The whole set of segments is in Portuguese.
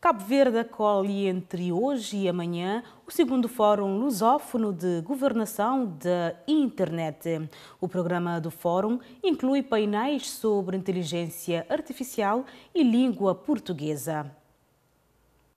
Cabo Verde acolhe entre hoje e amanhã o segundo Fórum Lusófono de Governação da Internet. O programa do Fórum inclui painéis sobre inteligência artificial e língua portuguesa.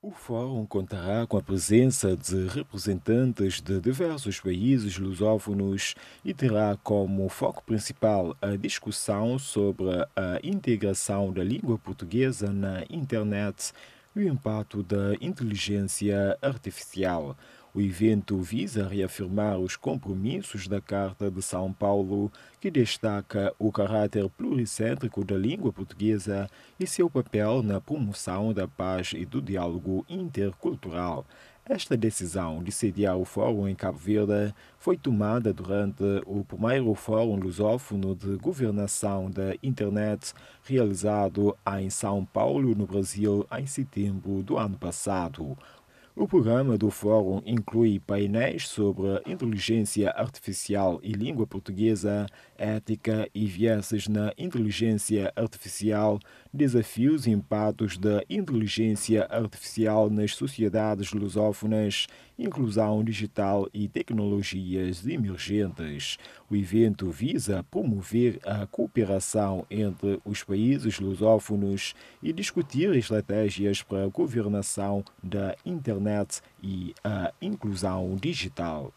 O fórum contará com a presença de representantes de diversos países lusófonos e terá como foco principal a discussão sobre a integração da língua portuguesa na internet e o impacto da inteligência artificial. O evento visa reafirmar os compromissos da Carta de São Paulo, que destaca o caráter pluricêntrico da língua portuguesa e seu papel na promoção da paz e do diálogo intercultural. Esta decisão de sediar o Fórum em Cabo Verde foi tomada durante o primeiro Fórum Lusófono de Governação da Internet, realizado em São Paulo, no Brasil, em setembro do ano passado. O programa do Fórum inclui painéis sobre inteligência artificial e língua portuguesa, ética e vieses na inteligência artificial, desafios e impactos da inteligência artificial nas sociedades lusófonas inclusão digital e tecnologias emergentes. O evento visa promover a cooperação entre os países lusófonos e discutir estratégias para a governação da internet e a inclusão digital.